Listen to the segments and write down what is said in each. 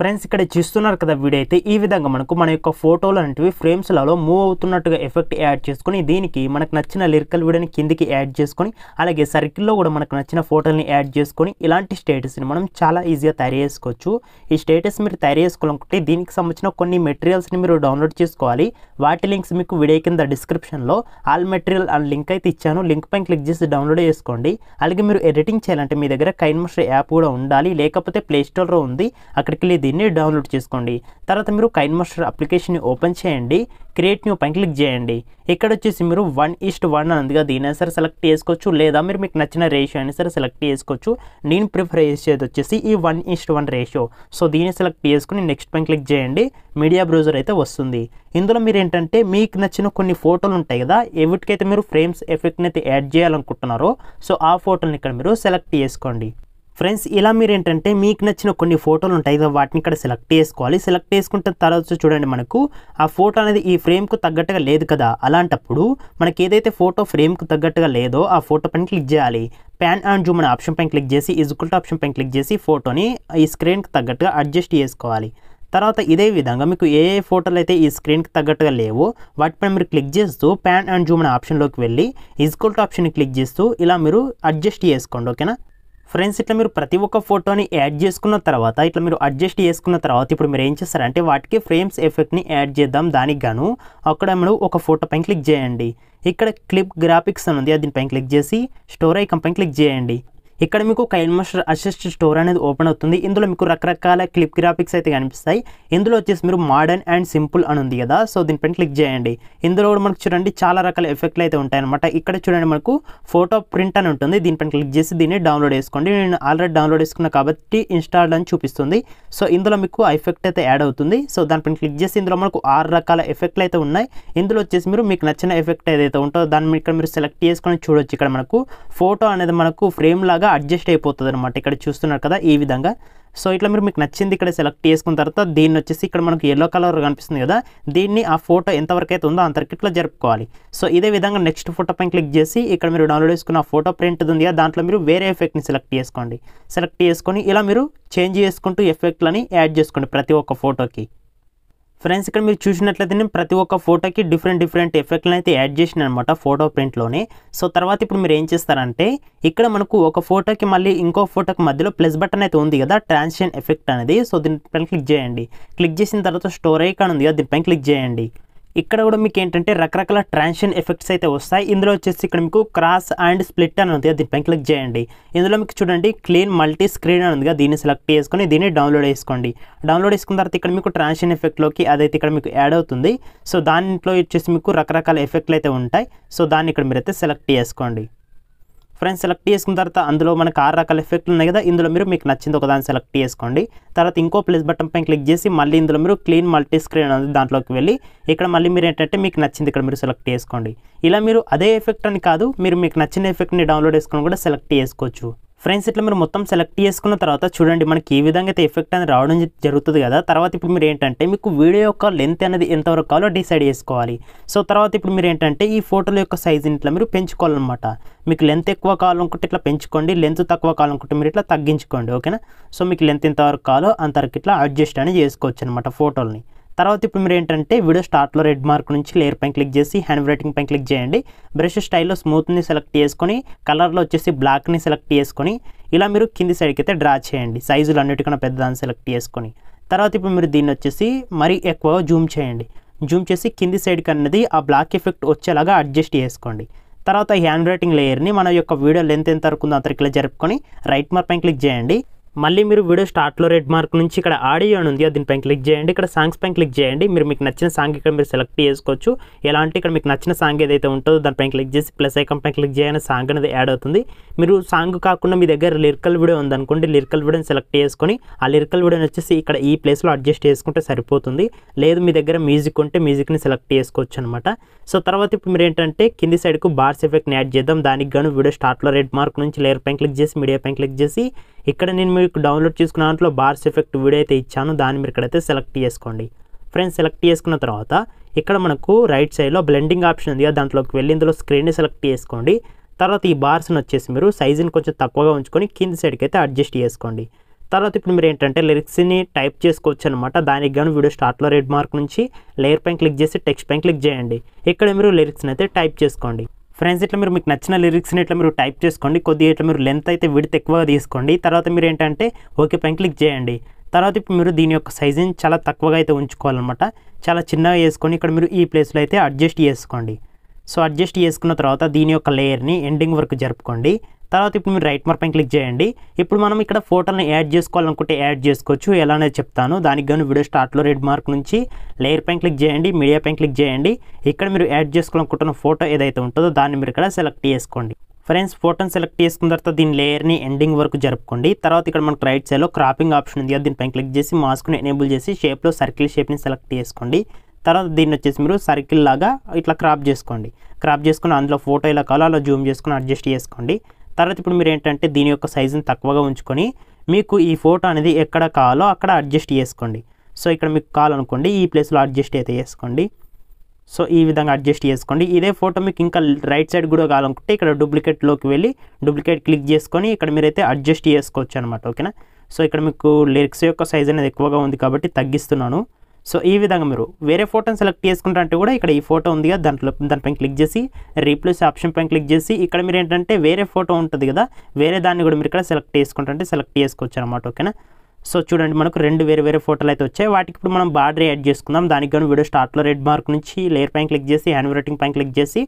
friends ఇక్కడ చూస్తున్నారు కదా వీడియో అయితే ఈ విధంగా మనకు మన యొక్క ఫోటోలు ఫ్రేమ్స్ ఫ్రేమ్స్లలో మూవ్ అవుతున్నట్టుగా ఎఫెక్ట్ యాడ్ చేసుకొని దీనికి మనకు నచ్చిన లిరికల్ వీడియోని కిందికి యాడ్ చేసుకొని అలాగే సర్కిల్లో కూడా మనకు నచ్చిన ఫోటోని యాడ్ చేసుకొని ఇలాంటి స్టేటస్ని మనం చాలా ఈజీగా తయారు చేసుకోవచ్చు ఈ స్టేటస్ మీరు తయారు చేసుకోవాలనుకుంటే దీనికి సంబంధించిన కొన్ని మెటీరియల్స్ని మీరు డౌన్లోడ్ చేసుకోవాలి వాటి లింక్స్ మీకు వీడియో కింద డిస్క్రిప్షన్లో ఆల్ మెటీరియల్ అండ్ లింక్ అయితే ఇచ్చాను లింక్ పైన క్లిక్ చేసి డౌన్లోడ్ చేసుకోండి అలాగే మీరు ఎడిటింగ్ చేయాలంటే మీ దగ్గర కైన్మోస్టర్ యాప్ కూడా ఉండాలి లేకపోతే ప్లేస్టోర్లో ఉంది అక్కడికి వెళ్ళి దీన్ని డౌన్లోడ్ చేసుకోండి తర్వాత మీరు కైన్ మాస్టర్ అప్లికేషన్ని ఓపెన్ చేయండి క్రియేట్ న్యూ పైన క్లిక్ చేయండి ఇక్కడ వచ్చేసి మీరు వన్ ఈస్ట్ వన్ అందుగా దీని సరే సెలెక్ట్ చేసుకోవచ్చు లేదా మీరు మీకు నచ్చిన రేషియో అయినా సరే సెలెక్ట్ చేసుకోవచ్చు నేను ప్రిఫర్ చేసేది వచ్చేసి ఈ one is to one ratio so దీన్ని సెలెక్ట్ చేసుకుని నెక్స్ట్ పైన క్లిక్ చేయండి మీడియా బ్రౌజర్ అయితే వస్తుంది ఇందులో మీరు ఏంటంటే మీకు నచ్చిన కొన్ని ఫోటోలు ఉంటాయి కదా ఎవరికైతే మీరు ఫ్రేమ్స్ ఎఫెక్ట్ని అయితే యాడ్ చేయాలనుకుంటున్నారో సో ఆ ఫోటోని ఇక్కడ మీరు సెలెక్ట్ చేసుకోండి ఫ్రెండ్స్ ఇలా మీరు ఏంటంటే మీకు నచ్చిన కొన్ని ఫోటోలు ఉంటాయి వాటిని ఇక్కడ సెలెక్ట్ చేసుకోవాలి సెలెక్ట్ చేసుకుంటే తర్వాత చూడండి మనకు ఆ ఫోటో అనేది ఈ ఫ్రేమ్కు తగ్గట్టుగా లేదు కదా అలాంటప్పుడు మనకి ఏదైతే ఫోటో ఫ్రేమ్కు తగ్గట్టుగా లేదో ఆ ఫోటో పైన క్లిక్ చేయాలి ప్యాన్ అండ్ జూమ్ అనే ఆప్షన్ పైన క్లిక్ చేసి ఇజుకుల్ట్ ఆప్షన్ పైన క్లిక్ చేసి ఫోటోని ఈ స్క్రీన్కి తగ్గట్టుగా అడ్జస్ట్ చేసుకోవాలి తర్వాత ఇదే విధంగా మీకు ఏ ఏ ఫోటోలు అయితే ఈ స్క్రీన్కి తగ్గట్టుగా లేవో వాటిపైన మీరు క్లిక్ చేస్తూ ప్యాన్ అండ్ జూమ్ అనే ఆప్షన్లోకి వెళ్ళి ఇజుకుల్ట్ ఆప్షన్ క్లిక్ చేస్తూ ఇలా మీరు అడ్జస్ట్ చేసుకోండి ఓకేనా ఫ్రెండ్స్ ఇట్లా మీరు ప్రతి ఒక్క ఫోటోని యాడ్ చేసుకున్న తర్వాత ఇట్లా మీరు అడ్జస్ట్ చేసుకున్న తర్వాత ఇప్పుడు మీరు ఏం చేస్తారంటే వాటికి ఫ్రేమ్స్ ఎఫెక్ట్ని యాడ్ చేద్దాం దానికి గాను అక్కడ మీరు ఒక ఫోటో పైన క్లిక్ చేయండి ఇక్కడ క్లిప్ గ్రాఫిక్స్ అని ఉంది దీనిపైన క్లిక్ చేసి స్టోర్ పైన క్లిక్ చేయండి ఇక్కడ మీకు కైన్మాస్టర్ అసిస్ట్ స్టోర్ అనేది ఓపెన్ అవుతుంది ఇందులో మీకు రకరకాల క్లిప్ గ్రాఫిక్స్ అయితే కనిపిస్తాయి ఇందులో వచ్చేసి మీరు మోడర్న్ అండ్ సింపుల్ అని ఉంది కదా సో దీనిపైన క్లిక్ చేయండి ఇందులో కూడా మనకు చూడండి చాలా రకాల ఎఫెక్ట్లు అయితే ఉంటాయన్నమాట ఇక్కడ చూడండి మనకు ఫోటో ప్రింట్ అని ఉంటుంది దీనిపైన క్లిక్ చేసి దీన్ని డౌన్లోడ్ చేసుకోండి నేను ఆల్రెడీ డౌన్లోడ్ చేసుకున్నా కాబట్టి ఇన్స్టాల్ అని చూపిస్తుంది సో ఇందులో మీకు ఎఫెక్ట్ అయితే యాడ్ అవుతుంది సో దానిపైన క్లిక్ చేసి ఇందులో మనకు ఆరు రకాల ఎఫెక్ట్లు అయితే ఉన్నాయి ఇందులో వచ్చేసి మీరు మీకు నచ్చిన ఎఫెక్ట్ ఏదైతే ఉంటుందో దాన్ని ఇక్కడ మీరు సెలెక్ట్ చేసుకొని చూడొచ్చు ఇక్కడ మనకు ఫోటో అనేది మనకు ఫ్రేమ్ లాగా విధంగా అడ్జస్ట్ అయిపోతుంది అనమాట ఇక్కడ చూస్తున్నారు కదా ఈ విధంగా సో ఇట్లా మీరు మీకు నచ్చింది ఇక్కడ సెలెక్ట్ చేసుకున్న తర్వాత దీన్ని వచ్చేసి ఇక్కడ మనకు ఎల్లో కలర్ కనిపిస్తుంది కదా దీన్ని ఆ ఫోటో ఎంతవరకు అయితే ఉందో అంతవరకు ఇట్లా జరుపుకోవాలి సో ఇదే విధంగా నెక్స్ట్ ఫోటో పైన క్లిక్ చేసి ఇక్కడ మీరు డౌన్లోడ్ చేసుకున్న ఫోటో ప్రింట్ ఉంది కదా దాంట్లో మీరు వేరే ఎఫెక్ట్ని సెలెక్ట్ చేసుకోండి సెలెక్ట్ చేసుకొని ఇలా మీరు చేంజ్ చేసుకుంటూ ఎఫెక్ట్లని యాడ్ చేసుకోండి ప్రతి ఒక్క ఫోటోకి ఫ్రెండ్స్ ఇక్కడ మీరు చూసినట్లయితే నేను ప్రతి ఒక్క ఫోటోకి డిఫరెంట్ డిఫరెంట్ ఎఫెక్ట్లను అయితే యాడ్ చేసిన అనమాట ఫోటో ప్రింట్లోనే సో తర్వాత ఇప్పుడు మీరు ఏం చేస్తారంటే ఇక్కడ మనకు ఒక ఫోటోకి మళ్ళీ ఇంకో ఫోటోకి మధ్యలో ప్లస్ బటన్ అయితే ఉంది కదా ట్రాన్సిషన్ ఎఫెక్ట్ అనేది సో దీనిపైన క్లిక్ చేయండి క్లిక్ చేసిన తర్వాత స్టోర్ ఐకాన్ ఉంది కదా దీనిపైన క్లిక్ చేయండి ఇక్కడ కూడా మీకు ఏంటంటే రకరకాల ట్రాన్షన్ ఎఫెక్ట్స్ అయితే వస్తాయి ఇందులో వచ్చేసి ఇక్కడ మీకు క్రాస్ అండ్ స్ప్లిట్ అని ఉంది దీనిపై క్లిక్ చేయండి ఇందులో మీకు చూడండి క్లీన్ మల్టీ స్క్రీన్ అని ఉందిగా దీన్ని సెలెక్ట్ చేసుకొని దీన్ని డౌన్లోడ్ చేసుకోండి డౌన్లోడ్ చేసుకున్న తర్వాత ఇక్కడ మీకు ట్రాన్షన్ ఎఫెక్ట్లోకి అదైతే ఇక్కడ మీకు యాడ్ అవుతుంది సో దాంట్లో వచ్చేసి మీకు రకరకాల ఎఫెక్ట్లు అయితే ఉంటాయి సో దాన్ని ఇక్కడ మీరు అయితే సెలెక్ట్ చేసుకోండి ఫ్రెండ్స్ సెలెక్ట్ చేసుకున్న తర్వాత అందులో మనకు ఆరు రకాల ఎఫెక్ట్లు ఉన్నాయి కదా ఇందులో మీరు మీకు నచ్చింది ఒకదాన్ని సెలెక్ట్ చేసుకోండి తర్వాత ఇంకో ప్లస్ బటన్ పైన క్లిక్ చేసి మళ్ళీ ఇందులో మీరు క్లీన్ మల్టీ స్క్రీన్ అనేది దాంట్లోకి వెళ్ళి ఇక్కడ మళ్ళీ మీరు ఏంటంటే మీకు నచ్చింది ఇక్కడ మీరు సెలెక్ట్ చేసుకోండి ఇలా మీరు అదే ఎఫెక్ట్ అని కాదు మీరు మీకు నచ్చిన ఎఫెక్ట్ని డౌన్లోడ్ చేసుకొని కూడా సెలెక్ట్ చేసుకోవచ్చు ఫ్రెండ్స్ ఇట్లా మీరు మొత్తం సెలెక్ట్ చేసుకున్న తర్వాత చూడండి మనకి ఏ విధంగా అయితే ఎఫెక్ట్ అనేది రావడం జరుగుతుంది కదా తర్వాత ఇప్పుడు మీరు ఏంటంటే మీకు వీడియో యొక్క లెంత్ అనేది ఎంతవరకు కావాలో డిసైడ్ చేసుకోవాలి సో తర్వాత ఇప్పుడు మీరు ఏంటంటే ఈ ఫోటోల యొక్క సైజ్ ఇట్లా మీరు పెంచుకోవాలన్నమాట మీకు లెంత్ ఎక్కువ కావాలనుకుంటే ఇట్లా పెంచుకోండి లెంత్ తక్కువ కావాలనుకుంటే మీరు ఇట్లా తగ్గించుకోండి ఓకేనా సో మీకు లెంత్ ఎంతవరకు కావాలో అంతవరకు ఇట్లా అడ్జస్ట్ అని చేసుకోవచ్చు అనమాట ఫోటోలని తర్వాత ఇప్పుడు మీరు ఏంటంటే వీడియో స్టార్ట్లో రెడ్ మార్క్ నుంచి లేయర్ పైన క్లిక్ చేసి హ్యాండ్ రైటింగ్ పైన క్లిక్ చేయండి బ్రష్ స్టైల్లో స్మూత్ని సెలెక్ట్ చేసుకొని కలర్లో వచ్చేసి బ్లాక్ని సెలెక్ట్ చేసుకొని ఇలా మీరు కింది సైడ్కి అయితే డ్రా చేయండి సైజులు అన్నిటికన్నా పెద్దదాన్ని సెలెక్ట్ చేసుకొని తర్వాత ఇప్పుడు మీరు దీన్ని వచ్చేసి మరీ ఎక్కువగా జూమ్ చేయండి జూమ్ చేసి కింది సైడ్కి అన్నది ఆ బ్లాక్ ఎఫెక్ట్ వచ్చేలాగా అడ్జస్ట్ చేసుకోండి తర్వాత హ్యాండ్ రైటింగ్ లేయర్ని మన యొక్క వీడియో లెంత్ ఎంత వరకు ఉందో అంతరికిలో జరుపుకొని రైట్ మార్క్ పైన క్లిక్ చేయండి మళ్ళీ మీరు వీడియో స్టార్ట్లో రెడ్ మార్క్ నుంచి ఇక్కడ ఆడియో అని ఉంది దీనిపై క్లిక్ చేయండి ఇక్కడ సాంగ్స్ పైన క్లిక్ చేయండి మీరు మీకు నచ్చిన సాంగ్ ఇక్కడ మీరు సెలెక్ట్ చేసుకోవచ్చు ఎలాంటి ఇక్కడ మీకు నచ్చిన సాంగ్ ఏదైతే ఉంటుందో దానిపై క్లిక్ చేసి ప్లస్ ఐకమ్ పైన క్లిక్ చేయని సాంగ్ అనేది యాడ్ అవుతుంది మీరు సాంగ్ కాకుండా మీ దగ్గర లిరికల్ వీడియో ఉందనుకోండి లిరికల్ వీడియోని సెలెక్ట్ చేసుకొని ఆ లిరికల్ వీడియోని వచ్చేసి ఇక్కడ ఈ ప్లేస్లో అడ్జస్ట్ చేసుకుంటే సరిపోతుంది లేదు మీ దగ్గర మ్యూజిక్ ఉంటే మ్యూజిక్ని సెలెక్ట్ చేసుకోవచ్చు అనమాట సో తర్వాత ఇప్పుడు మీరు ఏంటంటే కింది సైడ్కు బార్స్ ఎఫెక్ట్ని యాడ్ చేద్దాం దానికి గాను వీడియో స్టార్ట్లో రెడ్ మార్క్ నుంచి లేయర్ పైన క్లిక్ చేసి మీడియా పైన క్లిక్ చేసి ఇక్కడ నేను క్విక్ డౌన్లోడ్ చేసుకున్న దాంట్లో బార్స్ ఎఫెక్ట్ వీడియో అయితే ఇచ్చాను దాన్ని మీరు ఇక్కడైతే సెలెక్ట్ చేసుకోండి ఫ్రెండ్స్ సెలెక్ట్ చేసుకున్న తర్వాత ఇక్కడ మనకు రైట్ సైడ్లో బ్లెండింగ్ ఆప్షన్ ఉంది దాంట్లోకి వెళ్ళి ఇందులో స్క్రీన్ని సెలెక్ట్ చేసుకోండి తర్వాత ఈ బార్స్ని వచ్చేసి మీరు సైజుని కొంచెం తక్కువగా ఉంచుకొని కింది సైడ్కి అయితే అడ్జస్ట్ చేసుకోండి తర్వాత ఇప్పుడు మీరు ఏంటంటే లిరిక్స్ని టైప్ చేసుకోవచ్చు అనమాట దానికి కానీ వీడియో స్టార్ట్లో రెడ్ మార్క్ నుంచి లేయర్ పైన క్లిక్ చేసి టెక్స్ట్ పైన క్లిక్ చేయండి ఇక్కడ మీరు లిరిక్స్ని అయితే టైప్ చేసుకోండి ఫ్రెండ్స్ ఇట్లా మీరు మీకు నచ్చిన లిరిక్స్ని ఇట్లా మీరు టైప్ చేసుకోండి కొద్దిగా ఇట్లా మీరు లెంత్ అయితే విడితే ఎక్కువగా తీసుకోండి తర్వాత మీరు ఏంటంటే ఓకే పైన క్లిక్ చేయండి తర్వాత ఇప్పుడు మీరు దీని యొక్క సైజుని చాలా తక్కువగా అయితే ఉంచుకోవాలన్నమాట చాలా చిన్నగా వేసుకొని ఇక్కడ మీరు ఈ ప్లేస్లో అయితే అడ్జస్ట్ చేసుకోండి సో అడ్జస్ట్ చేసుకున్న తర్వాత దీని యొక్క లేయర్ని ఎండింగ్ వరకు జరుపుకోండి తర్వాత ఇప్పుడు మీరు రైట్ మార్క్ పైన క్లిక్ చేయండి ఇప్పుడు మనం ఇక్కడ ఫోటోని యాడ్ చేసుకోవాలనుకుంటే యాడ్ చేసుకోవచ్చు ఎలా అనేది చెప్తాను దానికి కానీ వీడియో స్టార్ట్లో రెడ్ మార్క్ నుంచి లేయర్ పైన క్లిక్ చేయండి మీడియా పైన క్లిక్ చేయండి ఇక్కడ మీరు యాడ్ చేసుకోవాలనుకుంటున్న ఫోటో ఏదైతే ఉంటుందో దాన్ని మీరు ఇక్కడ సెలెక్ట్ చేసుకోండి ఫ్రెండ్స్ ఫోటోని సెలెక్ట్ చేసుకున్న తర్వాత దీని లేయర్ని ఎండింగ్ వరకు జరుపుకోండి తర్వాత ఇక్కడ మనకు రైట్ సైడ్లో క్రాపింగ్ ఆప్షన్ ఉంది దీనిపై క్లిక్ చేసి మాస్క్ని ఎనేబుల్ చేసి షేప్లో సర్కిల్ షేప్ని సెలెక్ట్ చేసుకోండి తర్వాత దీన్ని వచ్చేసి మీరు సర్కిల్ లాగా ఇట్లా క్రాప్ చేసుకోండి క్రాప్ చేసుకుని అందులో ఫోటో ఇలా కావాలో అలా జూమ్ చేసుకుని అడ్జస్ట్ చేసుకోండి తర్వాత ఇప్పుడు మీరు ఏంటంటే దీని యొక్క సైజుని తక్కువగా ఉంచుకొని మీకు ఈ ఫోటో అనేది ఎక్కడ కావాలో అక్కడ అడ్జస్ట్ చేసుకోండి సో ఇక్కడ మీకు కావాలనుకోండి ఈ ప్లేస్లో అడ్జస్ట్ అయితే చేసుకోండి సో ఈ విధంగా అడ్జస్ట్ చేసుకోండి ఇదే ఫోటో మీకు ఇంకా రైట్ సైడ్ కూడా కావాలనుకుంటే ఇక్కడ డూప్లికేట్లోకి వెళ్ళి డూప్లికేట్ క్లిక్ చేసుకొని ఇక్కడ మీరైతే అడ్జస్ట్ చేసుకోవచ్చు అనమాట ఓకేనా సో ఇక్కడ మీకు లిరిక్స్ యొక్క సైజ్ అనేది ఎక్కువగా ఉంది కాబట్టి తగ్గిస్తున్నాను సో ఈ విధంగా మీరు వేరే ఫోటోని సెలెక్ట్ చేసుకుంటే అంటే కూడా ఇక్కడ ఈ ఫోటో ఉంది కదా దాంట్లో దానిపైన క్లిక్ చేసి రీప్లేస్ ఆప్షన్ పైన క్లిక్ చేసి ఇక్కడ మీరు ఏంటంటే వేరే ఫోటో ఉంటుంది కదా వేరే దాన్ని కూడా మీరు ఇక్కడ సెలెక్ట్ చేసుకుంటే అంటే సెలెక్ట్ చేసుకోవచ్చు అనమాట ఓకేనా సో చూడండి మనకు రెండు వేరే వేరే ఫోటోలు అయితే వచ్చాయి వాటికి ఇప్పుడు మనం బార్డర్ యాడ్ చేసుకుందాం దానికి కానీ వీడియో స్టార్ట్లో రెడ్ మార్క్ నుంచి లేయర్ పైన క్లిక్ చేసి హ్యాండ్ రైటింగ్ పైన క్లిక్ చేసి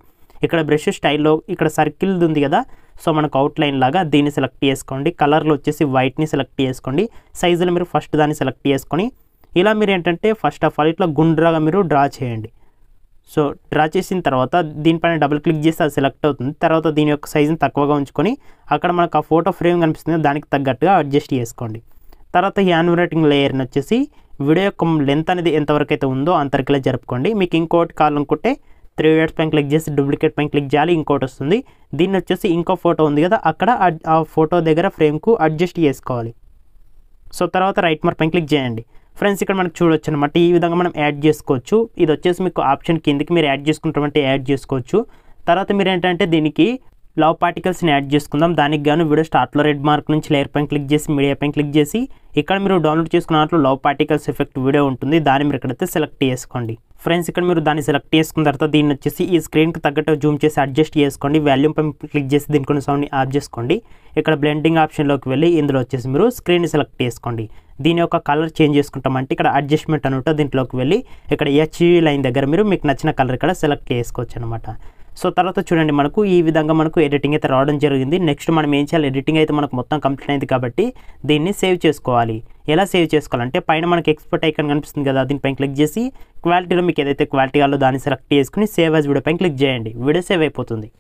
ఇక్కడ బ్రష్ స్టైల్లో ఇక్కడ సర్కిల్ ఉంది కదా సో మనకు అవుట్లైన్ లాగా దీన్ని సెలెక్ట్ చేసుకోండి కలర్లు వచ్చేసి వైట్ని సెలెక్ట్ చేసుకోండి సైజులో మీరు ఫస్ట్ దాన్ని సెలెక్ట్ చేసుకొని ఇలా మీరు ఏంటంటే ఫస్ట్ ఆఫ్ ఆల్ ఇట్లా గుండ్రాగా మీరు డ్రా చేయండి సో డ్రా చేసిన తర్వాత దీనిపైన డబుల్ క్లిక్ చేస్తే అది సెలెక్ట్ అవుతుంది తర్వాత దీని యొక్క సైజుని తక్కువగా ఉంచుకొని అక్కడ మనకు ఆ ఫోటో ఫ్రేమ్ కనిపిస్తుంది దానికి తగ్గట్టుగా అడ్జస్ట్ చేసుకోండి తర్వాత ఈ లేయర్ని వచ్చేసి వీడియో యొక్క లెంత్ అనేది ఎంతవరకు అయితే ఉందో అంతరికలే జరుపుకోండి మీకు ఇంకోటి కావాలనుకుంటే త్రీ డాట్స్ పైన క్లిక్ చేసి డూప్లికేట్ పైన క్లిక్ చేయాలి ఇంకోటి వస్తుంది దీన్ని వచ్చేసి ఇంకో ఫోటో ఉంది కదా అక్కడ ఆ ఫోటో దగ్గర ఫ్రేమ్కు అడ్జస్ట్ చేసుకోవాలి సో తర్వాత రైట్ మార్క్ పైన క్లిక్ చేయండి ఫ్రెండ్స్ ఇక్కడ మనకు చూడొచ్చు అనమాట ఈ విధంగా మనం యాడ్ చేసుకోవచ్చు ఇది వచ్చేసి మీకు ఆప్షన్ కిందకి మీరు యాడ్ చేసుకుంటామంటే యాడ్ చేసుకోవచ్చు తర్వాత మీరు ఏంటంటే దీనికి లవ్ పార్టికల్స్ని యాడ్ చేసుకుందాం దానికి గాను వీడియో స్టార్ట్లో రెడ్ మార్క్ నుంచి లేయర్ పైన క్లిక్ చేసి మీడియా పైన క్లిక్ చేసి ఇక్కడ మీరు డౌన్లోడ్ చేసుకున్న దాంట్లో లవ్ పార్టికల్స్ ఎఫెక్ట్ వీడియో ఉంటుంది దాన్ని మీరు ఇక్కడైతే సెలెక్ట్ చేసుకోండి ఫ్రెండ్స్ ఇక్కడ మీరు దాన్ని సెలెక్ట్ చేసుకున్న తర్వాత దీన్ని వచ్చేసి ఈ స్క్రీన్కి తగ్గట్టు జూమ్ చేసి అడ్జస్ట్ చేసుకోండి వాల్యూమ్ పై క్లిక్ చేసి దీని కొన్ని సౌండ్ని ఆఫ్ చేసుకోండి ఇక్కడ బ్లెండింగ్ ఆప్షన్లోకి వెళ్ళి ఇందులో వచ్చేసి మీరు స్క్రీన్ సెలెక్ట్ చేసుకోండి దీని యొక్క కలర్ చేంజ్ చేసుకుంటామంటే ఇక్కడ అడ్జస్ట్మెంట్ అనుంటే దీంట్లోకి వెళ్ళి ఇక్కడ హెచ్ లైన్ దగ్గర మీరు మీకు నచ్చిన కలర్ ఇక్కడ సెలెక్ట్ చేసుకోవచ్చు అనమాట సో తర్వాత చూడండి మనకు ఈ విధంగా మనకు ఎడిటింగ్ అయితే రావడం జరిగింది నెక్స్ట్ మనం ఏం చేయాలి ఎడిటింగ్ అయితే మనకు మొత్తం కంప్లీట్ అయింది కాబట్టి దీన్ని సేవ్ చేసుకోవాలి ఎలా సేవ్ చేసుకోవాలంటే పైన మనకి ఎక్స్పర్ట్ ఐకన్ కనిపిస్తుంది కదా దీనిపై క్లిక్ చేసి క్వాలిటీలో మీకు ఏదైతే క్వాలిటీ కావాలో దాన్ని సెలెక్ట్ చేసుకుని సేవ్ అస్ వీడియోపై క్లిక్ చేయండి వీడియో సేవ్ అయిపోతుంది